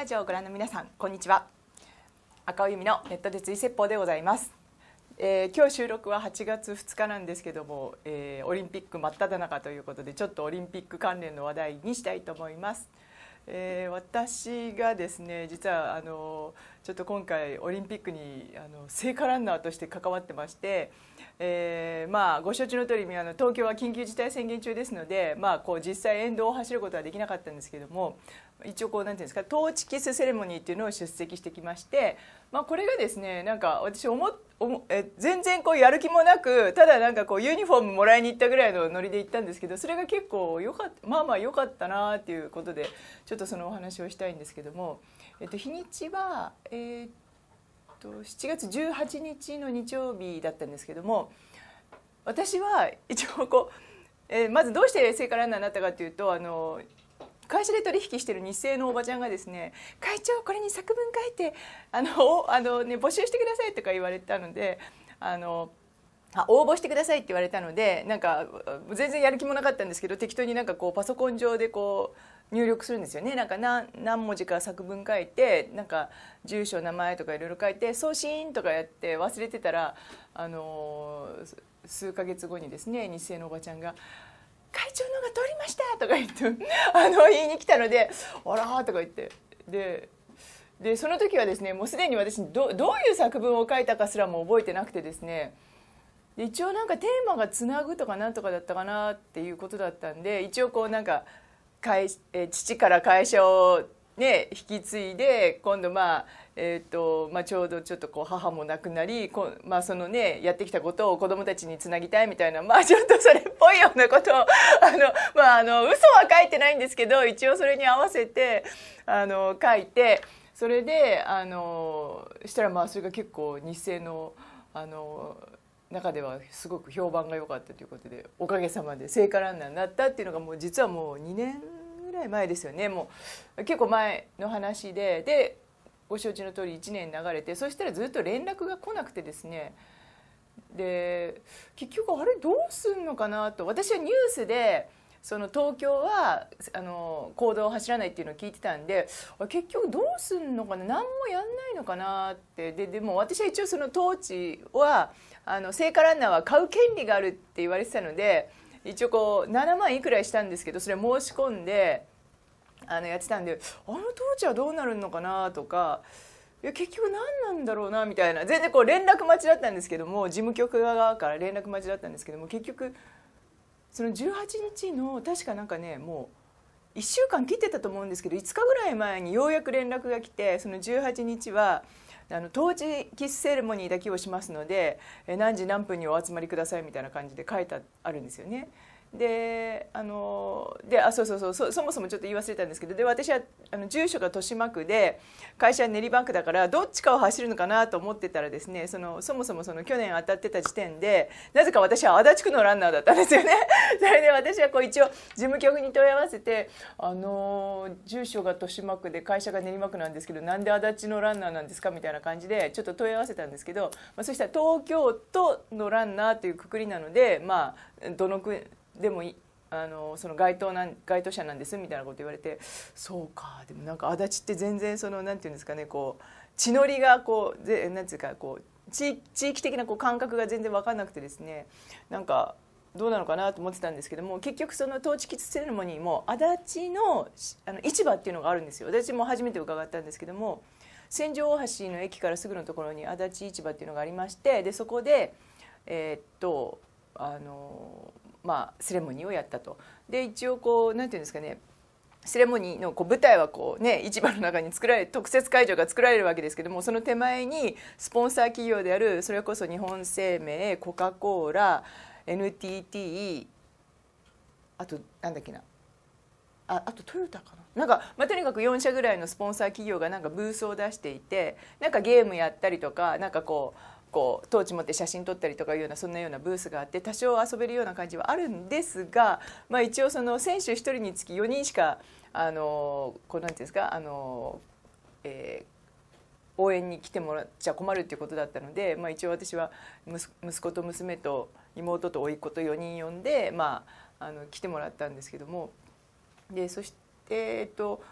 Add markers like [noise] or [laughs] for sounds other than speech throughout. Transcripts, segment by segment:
ラジオをご覧の皆さんこんにちは赤尾由美のネットで追説法でございます、えー、今日収録は8月2日なんですけども、えー、オリンピック真っ只中ということでちょっとオリンピック関連の話題にしたいと思います、えー、私がですね実はあのちょっと今回オリンピックにあの聖火ランナーとして関わってましてえーまあ、ご承知の通りあり東京は緊急事態宣言中ですので、まあ、こう実際沿道を走ることはできなかったんですけども一応こうなんていうんですかトーチキスセレモニーっていうのを出席してきまして、まあ、これがですねなんか私思え全然こうやる気もなくただなんかこうユニフォームもらいに行ったぐらいのノリで行ったんですけどそれが結構よかまあまあ良かったなっていうことでちょっとそのお話をしたいんですけども、えっと、日にちはえー、っと7月18日の日曜日だったんですけども私は一応こう、えー、まずどうして聖火ランナーになったかというとあの会社で取引してる日清のおばちゃんがですね「会長これに作文書いてあのあの、ね、募集してください」とか言われたのであのあ応募してくださいって言われたのでなんか全然やる気もなかったんですけど適当になんかこうパソコン上でこう入力するんですよねなんか何何文字か作文書いてなんか住所名前とかいろいろ書いて送信とかやって忘れてたら、あの数ヶ月後にですね日生のおばちゃんが「会長のが通りました!」とか言って [laughs] あの言いに来たので「あら」とか言ってででその時はですねもうすでに私どどういう作文を書いたかすらも覚えてなくてですね一応なんかテーマがつなぐとかなんとかだったかなっていうことだったんで一応こうなんか父から会社をね、引き継いで今度まあ、えーとまあ、ちょうどちょっとこう母も亡くなりこ、まあそのね、やってきたことを子どもたちにつなぎたいみたいな、まあ、ちょっとそれっぽいようなことを [laughs] あの、まあ、あの嘘は書いてないんですけど一応それに合わせてあの書いてそれであのしたらまあそれが結構偽のあの中ではすごく評判が良かったということでおかげさまで聖火ランナーになったっていうのがもう実はもう2年ぐらい前ですよねもう結構前の話ででご承知の通り1年流れてそしたらずっと連絡が来なくてですねで結局あれどうすんのかなと私はニュースでその東京はあの行動を走らないっていうのを聞いてたんで結局どうすんのかな何もやんないのかなってででも私は一応そのはあの聖火ランナーは買う権利があるって言われてたので一応こう7万いくらしたんですけどそれ申し込んであのやってたんであの当時はどうなるのかなとかいや結局何なんだろうなみたいな全然こう連絡待ちだったんですけども事務局側から連絡待ちだったんですけども結局その18日の確かなんかねもう。1週間切ってたと思うんですけど5日ぐらい前にようやく連絡が来てその18日はあの当時キスセレモニーだけをしますので何時何分にお集まりくださいみたいな感じで書いてあるんですよね。であのであそうそうそうそそもそもちょっと言い忘れたんですけどで私はあの住所が豊島区で会社は練馬区だからどっちかを走るのかなと思ってたらですねそのそもそもその去年当たってた時点でなぜか私は足立区のランナーだったんですよね。[laughs] それで私はこう一応事務局に問い合わせてあの住所が豊島区で会社が練馬区なんですけどなんで足立のランナーなんですかみたいな感じでちょっと問い合わせたんですけど、まあ、そしたら東京都のランナーというくくりなのでまあどの国でもあのその該当なん該当者なんですみたいなこと言われてそうかでもなんか足立って全然そのなんていうんですかねこう地のりがこうぜなんていうかこう地地域的なこう感覚が全然分かんなくてですねなんかどうなのかなと思ってたんですけども結局そのトーチキッズセレモニーも足立のあの市場っていうのがあるんですよ私も初めて伺ったんですけども千住大橋の駅からすぐのところに足立市場っていうのがありましてでそこでえー、っとあのまあ、セレモニーをやったと。で一応こうなんていうんですかねセレモニーのこう舞台はこう、ね、市場の中に作られ特設会場が作られるわけですけどもその手前にスポンサー企業であるそれこそ日本生命コカ・コーラ NTT あとなんだっけなああとトヨタかななんか、まあ、とにかく4社ぐらいのスポンサー企業がなんかブースを出していてなんかゲームやったりとかなんかこうこうトーチ持って写真撮ったりとかいうようなそんなようなブースがあって多少遊べるような感じはあるんですが、まあ、一応その選手1人につき4人しかあのこうなんていうんですかあの、えー応援に来てもらっちゃ困るっていうことだったので、まあ、一応私は息子と娘と妹と甥っ子と4人呼んで、まあ、あの来てもらったんですけどもでそして、えっと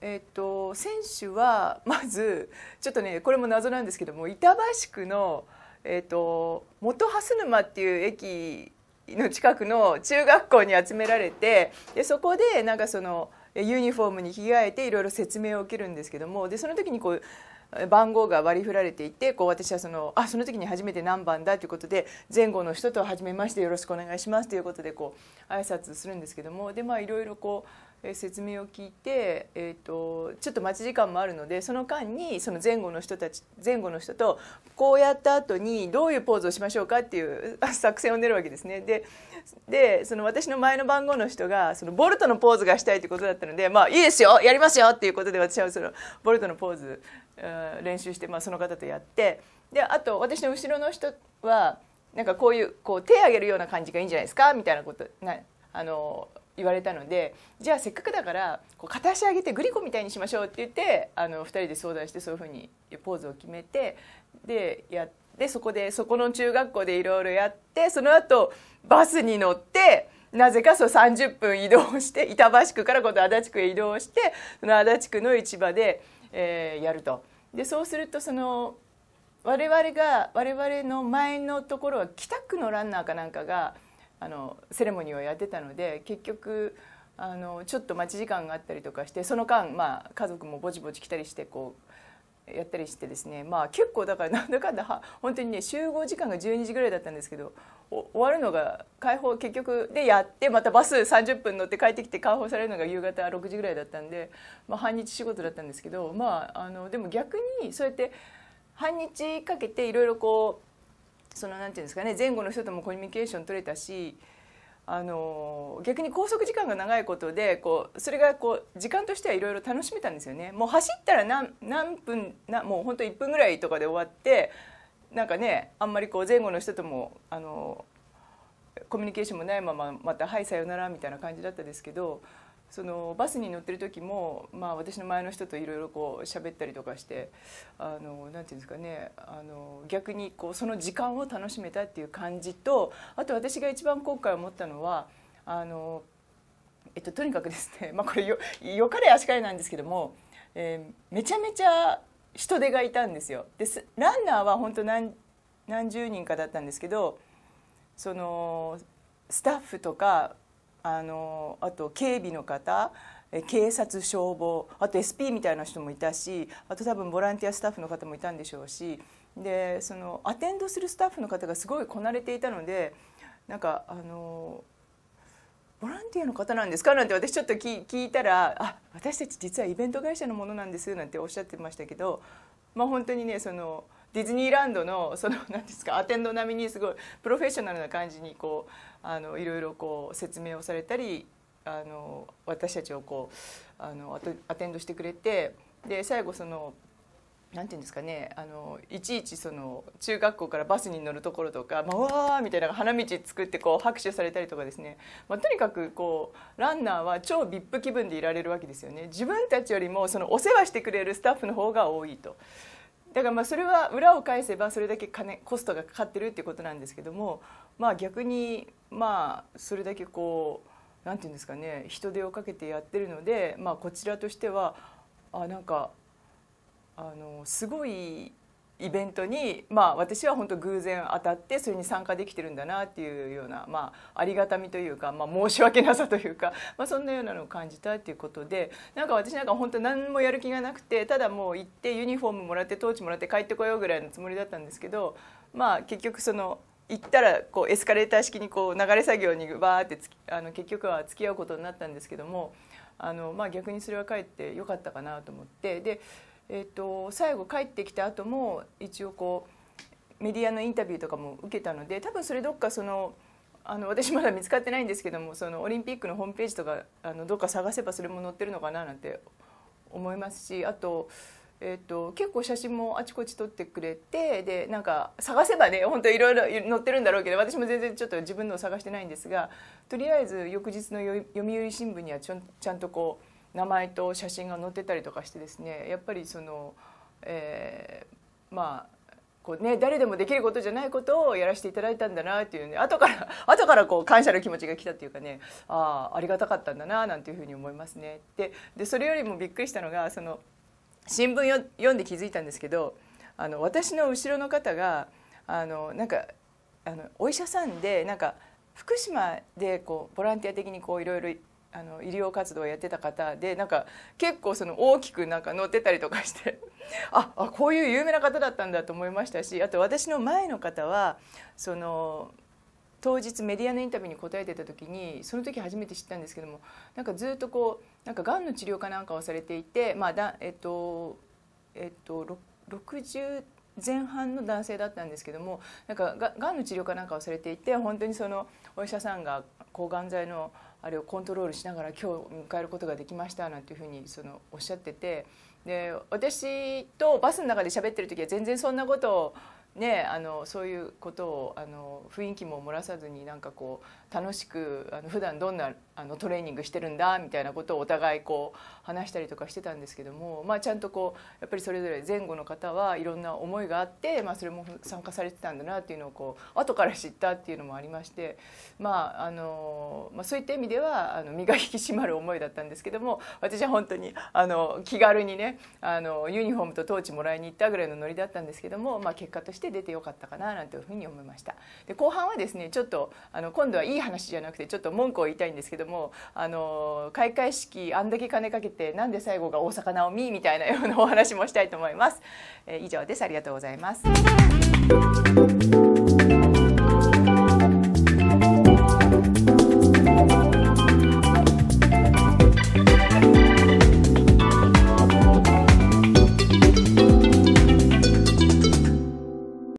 えっと、選手はまずちょっとねこれも謎なんですけども板橋区の、えっと、元蓮沼っていう駅の近くの中学校に集められてでそこでなんかそのユニフォームに着替えていろいろ説明を受けるんですけどもでその時にこう番号が割り振られていてこう私はそのあその時に初めて何番だということで前後の人と「はじめましてよろしくお願いします」ということでこう挨拶するんですけどもでまあいろいろこう説明を聞いて、えーと、ちょっと待ち時間もあるのでその間にその前後の人たち前後の人とこうやった後にどういうポーズをしましょうかっていう [laughs] 作戦を練るわけですね。ででその私の前の番号の人がそのボルトのポーズがしたいってことだったので「まあ、いいですよやりますよ!」っていうことで私はそのボルトのポーズ練習して、まあ、その方とやってであと私の後ろの人はなんかこういうこう手を挙げるような感じがいいんじゃないですかみたいなことなあの言われたのでじゃあせっかくだからこう片足上げてグリコみたいにしましょうって言ってあの2人で相談してそういうふうにポーズを決めてでやってそこでそこの中学校でいろいろやってその後バスに乗って。なぜかそう30分移動して板橋区から今度足立区へ移動してその足立区の市場で、えー、やると。でそうするとその我々が我々の前のところは北区のランナーかなんかがあのセレモニーをやってたので結局あのちょっと待ち時間があったりとかしてその間、まあ、家族もぼちぼち来たりしてこうやったりしてですね、まあ、結構だからなんだかんだ本当にね集合時間が12時ぐらいだったんですけど終わるのが解放結局でやってまたバス30分乗って帰ってきて解放されるのが夕方6時ぐらいだったんで、まあ、半日仕事だったんですけど、まあ、あのでも逆にそうやって半日かけていろいろこう。そのなんていうんですかね前後の人ともコミュニケーション取れたしあの逆に拘束時間が長いことでこうそれがこう時間としてはいろいろ楽しめたんですよねもう走ったら何何分なもう本当1分ぐらいとかで終わってなんかねあんまりこう前後の人ともあのコミュニケーションもないまままた「はいさよなら」みたいな感じだったですけどそのバスに乗ってる時も、まあ、私の前の人といろいろこう喋ったりとかしてあのなんていうんですかねあの逆にこうその時間を楽しめたっていう感じとあと私が一番後悔思ったのはあの、えっと、とにかくですね、[laughs] まあ、これよよかれあしかれなんですけども、えー、めちゃめちゃ人手がいたんですよ。でランナーは本当何何十人かだったんですけどそのスタッフとかあのあと警備の方警察消防あと SP みたいな人もいたしあと多分ボランティアスタッフの方もいたんでしょうしでそのアテンドするスタッフの方がすごいこなれていたのでなんかあのボランティアの方なんですかなんて私ちょっと聞いたら「あ私たち実はイベント会社のものなんです」なんておっしゃってましたけど、まあ、本当にねそのディズニーランドのその何ですか [laughs] アテンド並みにすごいプロフェッショナルな感じにこうあのいろいろこう説明をされたりあの私たちをこうあのアテンドしてくれてで最後その。なんていうんですかねあのいちいちその中学校からバスに乗るところとか「まあ、わー」みたいな花道作ってこう拍手されたりとかですね、まあ、とにかくこうランナーは超 VIP 気分でいられるわけですよね自分たちよりもそのお世話してくれるスタッフの方が多いと。だからまあそれは裏を返せばそれだけ金コストがかかってるっていうことなんですけども、まあ、逆にまあそれだけこうなんていうんですかね人手をかけてやってるので、まあ、こちらとしてはあなんかあのすごいイベントに、まあ、私は本当偶然当たってそれに参加できてるんだなっていうような、まあ、ありがたみというか、まあ、申し訳なさというか、まあ、そんなようなのを感じたっていうことでなんか私なんか本当何もやる気がなくてただもう行ってユニフォームもらってトーチもらって帰ってこようぐらいのつもりだったんですけど、まあ、結局その行ったらこうエスカレーター式にこう流れ作業にバーってあの結局は付き合うことになったんですけどもあの、まあ、逆にそれはかえってよかったかなと思ってでえーと、最後帰ってきた後も一応こうメディアのインタビューとかも受けたので多分それどっかそのあの私まだ見つかってないんですけどもそのオリンピックのホームページとかあのどっか探せばそれも載ってるのかななんて思いますしあと,、えーと、結構写真もあちこち撮ってくれてでなんか探せばね本当いろいろ載ってるんだろうけど私も全然ちょっと自分のを探してないんですがとりあえず翌日の読売新聞にはちゃんとこう。名前と写真が載ってたりとかしてですねやっぱりその、えー、まあこうね、誰でもできることじゃないことをやらせていただいたんだなっていうね後から [laughs] 後からこう感謝の気持ちが来たっていうかねああありがたかったんだななんていうふうに思いますね。ででそれよりもびっくりしたのがその新聞読んで気づいたんですけどあの私の後ろの方があのなんかあのお医者さんでなんか福島でこうボランティア的にいろいろあの医療活動をやってた方でなんか結構その大きくなんか乗ってたりとかして [laughs] ああこういう有名な方だったんだと思いましたしあと私の前の方はその当日メディアのインタビューに答えてた時にその時初めて知ったんですけどもなんかずっとこうなんかがんの治療かなんかをされていてまあだえっとえっと60前半の男性だったんですけどもなんかがんの治療かなんかをされていて本当にそのお医者さんが抗がん剤のあれをコントロールしながら今日迎えることができましたなんていうふうにそのおっしゃっててで私とバスの中で喋ってる時は全然そんなことを。ね、あのそういうことをあの雰囲気も漏らさずになんかこう楽しくあの普段どんなあのトレーニングしてるんだみたいなことをお互いこう話したりとかしてたんですけども、まあ、ちゃんとこうやっぱりそれぞれ前後の方はいろんな思いがあって、まあ、それも参加されてたんだなっていうのをこう後から知ったっていうのもありまして、まああのまあ、そういった意味ではあの身が引き締まる思いだったんですけども私は本当にあの気軽にねあのユニフォームとトーチもらいに行ったぐらいのノリだったんですけども、まあ、結果として出てよかったかななんていうふうに思いました。で後半はですねちょっとあの今度はいい話じゃなくてちょっと文句を言いたいんですけどもあの開会式あんだけ金かけてなんで最後が大阪なおみたいなようなお話もしたいと思います。えー、以上ですありがとうございます